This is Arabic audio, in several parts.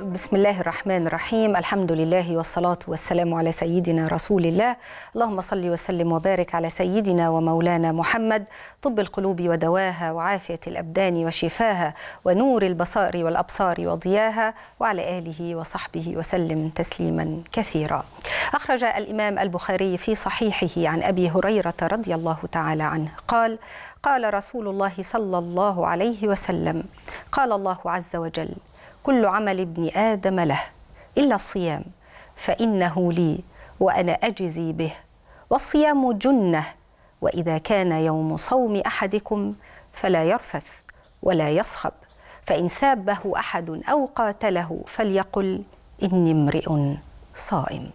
بسم الله الرحمن الرحيم الحمد لله والصلاة والسلام على سيدنا رسول الله اللهم صل وسلم وبارك على سيدنا ومولانا محمد طب القلوب ودواها وعافية الأبدان وشفاها ونور البصائر والأبصار وضياها وعلى آله وصحبه وسلم تسليما كثيرا أخرج الإمام البخاري في صحيحه عن أبي هريرة رضي الله تعالى عنه قال قال رسول الله صلى الله عليه وسلم قال الله عز وجل كل عمل ابن آدم له إلا الصيام فإنه لي وأنا أجزي به والصيام جنة وإذا كان يوم صوم أحدكم فلا يرفث ولا يصخب فإن سابه أحد أو قاتله فليقل إني امرئ صائم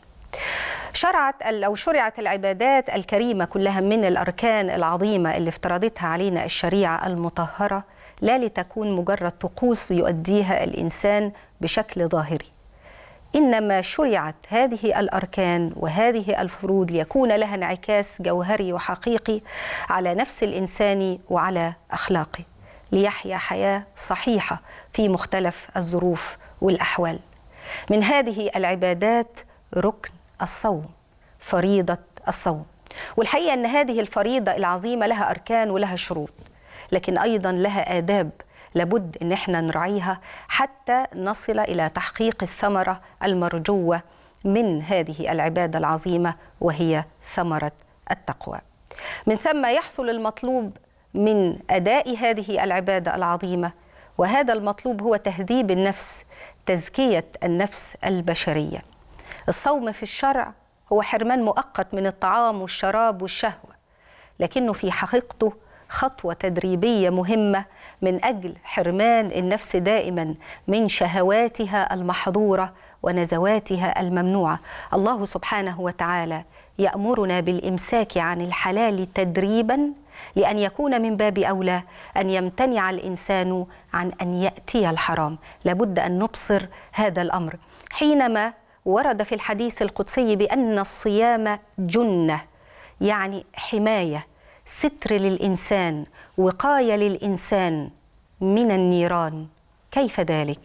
شرعت أو شرعت العبادات الكريمة كلها من الأركان العظيمة اللي افترضتها علينا الشريعة المطهرة لا لتكون مجرد طقوس يؤديها الإنسان بشكل ظاهري إنما شرعت هذه الأركان وهذه الفروض ليكون لها انعكاس جوهري وحقيقي على نفس الإنسان وعلى أخلاقه ليحيا حياة صحيحة في مختلف الظروف والأحوال من هذه العبادات ركن الصوم فريضة الصوم والحقيقة أن هذه الفريضة العظيمة لها أركان ولها شروط لكن ايضا لها اداب لابد ان احنا نراعيها حتى نصل الى تحقيق الثمره المرجوه من هذه العباده العظيمه وهي ثمره التقوى من ثم يحصل المطلوب من اداء هذه العباده العظيمه وهذا المطلوب هو تهذيب النفس تزكيه النفس البشريه الصوم في الشرع هو حرمان مؤقت من الطعام والشراب والشهوه لكنه في حقيقته خطوة تدريبية مهمة من أجل حرمان النفس دائما من شهواتها المحظورة ونزواتها الممنوعة الله سبحانه وتعالى يأمرنا بالإمساك عن الحلال تدريبا لأن يكون من باب أولى أن يمتنع الإنسان عن أن يأتي الحرام لابد أن نبصر هذا الأمر حينما ورد في الحديث القدسي بأن الصيام جنة يعني حماية ستر للإنسان وقاية للإنسان من النيران كيف ذلك؟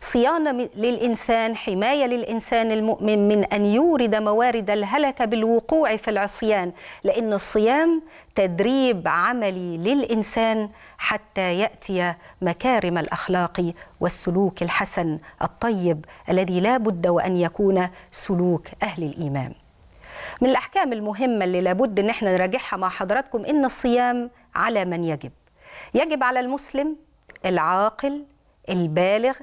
صيانة للإنسان حماية للإنسان المؤمن من أن يورد موارد الهلكة بالوقوع في العصيان لأن الصيام تدريب عملي للإنسان حتى يأتي مكارم الأخلاق والسلوك الحسن الطيب الذي لا بد وأن يكون سلوك أهل الإيمان من الأحكام المهمة اللي لابد إن احنا نراجعها مع حضراتكم إن الصيام على من يجب يجب على المسلم العاقل البالغ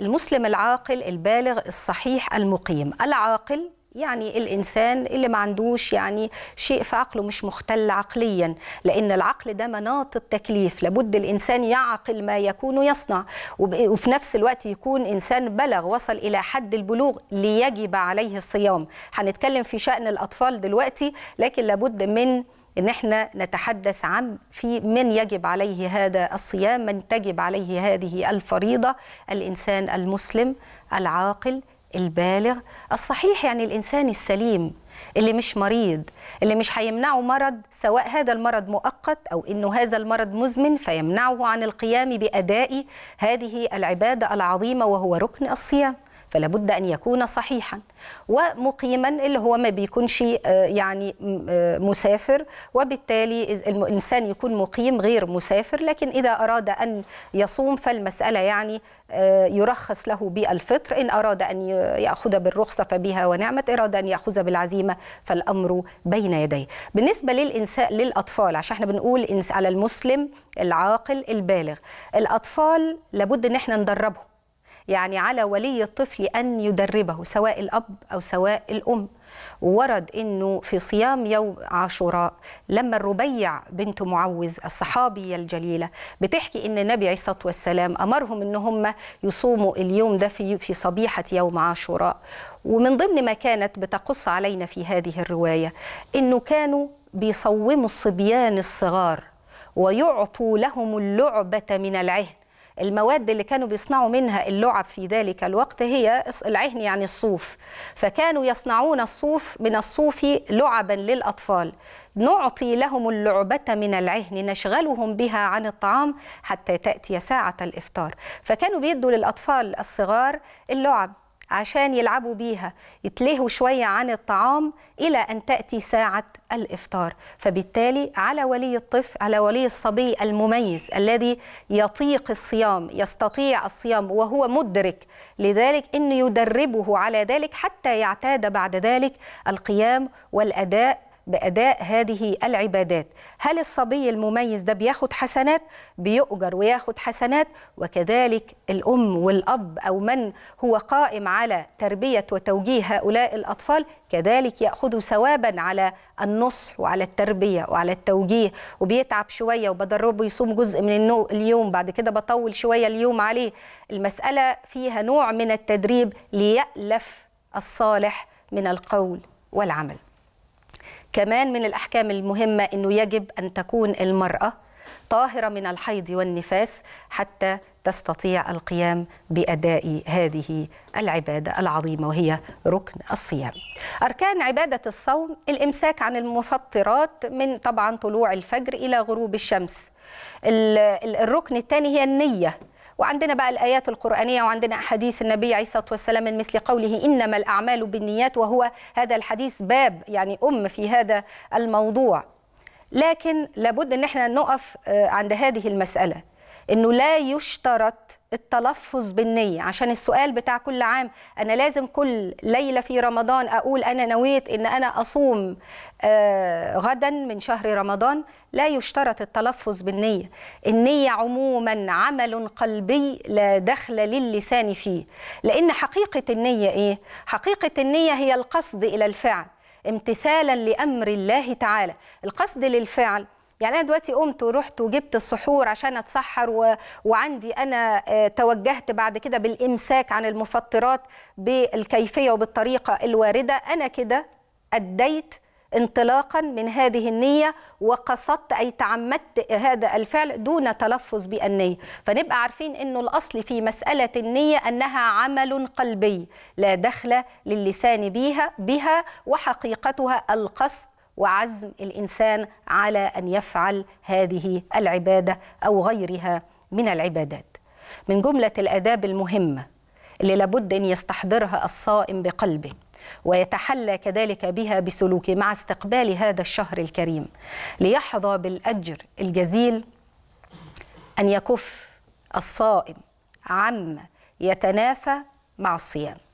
المسلم العاقل البالغ الصحيح المقيم العاقل يعني الانسان اللي ما عندوش يعني شيء في عقله مش مختل عقليا لان العقل ده مناط التكليف لابد الانسان يعقل ما يكون يصنع وفي نفس الوقت يكون انسان بلغ وصل الى حد البلوغ ليجب عليه الصيام هنتكلم في شان الاطفال دلوقتي لكن لابد من ان احنا نتحدث عن في من يجب عليه هذا الصيام من تجب عليه هذه الفريضه الانسان المسلم العاقل البالغ الصحيح يعني الإنسان السليم اللي مش مريض اللي مش هيمنعه مرض سواء هذا المرض مؤقت أو إنه هذا المرض مزمن فيمنعه عن القيام بأداء هذه العبادة العظيمة وهو ركن الصيام فلا بد ان يكون صحيحا ومقيما اللي هو ما بيكونش آه، يعني آه، مسافر وبالتالي الانسان يكون مقيم غير مسافر لكن اذا اراد ان يصوم فالمساله يعني آه، يرخص له بالفطر ان اراد ان ياخذ بالرخصه فبها ونعمت اراد ان ياخذ بالعزيمه فالامر بين يديه بالنسبه للانسان للاطفال عشان احنا بنقول على المسلم العاقل البالغ الاطفال لابد ان احنا ندربهم يعني على ولي الطفل أن يدربه سواء الأب أو سواء الأم ورد أنه في صيام يوم عاشوراء لما الربيع بنت معوذ الصحابية الجليلة بتحكي أن النبي عليه الصلاة والسلام أمرهم أن هم يصوموا اليوم ده في, في صبيحة يوم عاشوراء ومن ضمن ما كانت بتقص علينا في هذه الرواية أنه كانوا بيصوموا الصبيان الصغار ويعطوا لهم اللعبة من العهد المواد اللي كانوا بيصنعوا منها اللعب في ذلك الوقت هي العهن يعني الصوف فكانوا يصنعون الصوف من الصوف لعبا للأطفال نعطي لهم اللعبة من العهن نشغلهم بها عن الطعام حتى تأتي ساعة الإفطار فكانوا بيدوا للأطفال الصغار اللعب عشان يلعبوا بيها يتلهوا شوية عن الطعام إلى أن تأتي ساعة الإفطار فبالتالي على ولي الطفل على ولي الصبي المميز الذي يطيق الصيام يستطيع الصيام وهو مدرك لذلك أن يدربه على ذلك حتى يعتاد بعد ذلك القيام والأداء بأداء هذه العبادات هل الصبي المميز ده بياخد حسنات بيؤجر وياخد حسنات وكذلك الأم والأب أو من هو قائم على تربية وتوجيه هؤلاء الأطفال كذلك يأخذ ثوابا على النصح وعلى التربية وعلى التوجيه وبيتعب شوية وبدربه يصوم جزء من النوم اليوم بعد كده بطول شوية اليوم عليه المسألة فيها نوع من التدريب ليألف الصالح من القول والعمل كمان من الأحكام المهمة أنه يجب أن تكون المرأة طاهرة من الحيض والنفاس حتى تستطيع القيام بأداء هذه العبادة العظيمة وهي ركن الصيام أركان عبادة الصوم الإمساك عن المفطرات من طبعا طلوع الفجر إلى غروب الشمس الركن الثاني هي النية وعندنا بقى الآيات القرآنية وعندنا حديث النبي عليه الصلاة والسلام من مثل قوله إنما الأعمال بالنيات وهو هذا الحديث باب يعني أم في هذا الموضوع لكن لابد أن احنا نقف آه، عند هذه المسألة انه لا يشترط التلفظ بالنية عشان السؤال بتاع كل عام أنا لازم كل ليلة في رمضان أقول أنا نويت إن أنا أصوم آه، غدا من شهر رمضان لا يشترط التلفظ بالنية النية عموما عمل قلبي لا دخل للسان فيه لأن حقيقة النية إيه؟ حقيقة النية هي القصد إلى الفعل امتثالا لأمر الله تعالى القصد للفعل يعني انا دلوقتي قمت ورحت وجبت السحور عشان اتسحر و... وعندي انا آه، توجهت بعد كده بالامساك عن المفطرات بالكيفيه وبالطريقه الوارده انا كده اديت انطلاقا من هذه النية وقصدت أي تعمدت هذا الفعل دون تلفظ بالنية فنبقى عارفين أنه الأصل في مسألة النية أنها عمل قلبي لا دخل للسان بها, بها وحقيقتها القصد وعزم الانسان على ان يفعل هذه العباده او غيرها من العبادات من جمله الاداب المهمه اللي لابد ان يستحضرها الصائم بقلبه ويتحلى كذلك بها بسلوكه مع استقبال هذا الشهر الكريم ليحظى بالاجر الجزيل ان يكف الصائم عما يتنافى مع الصيام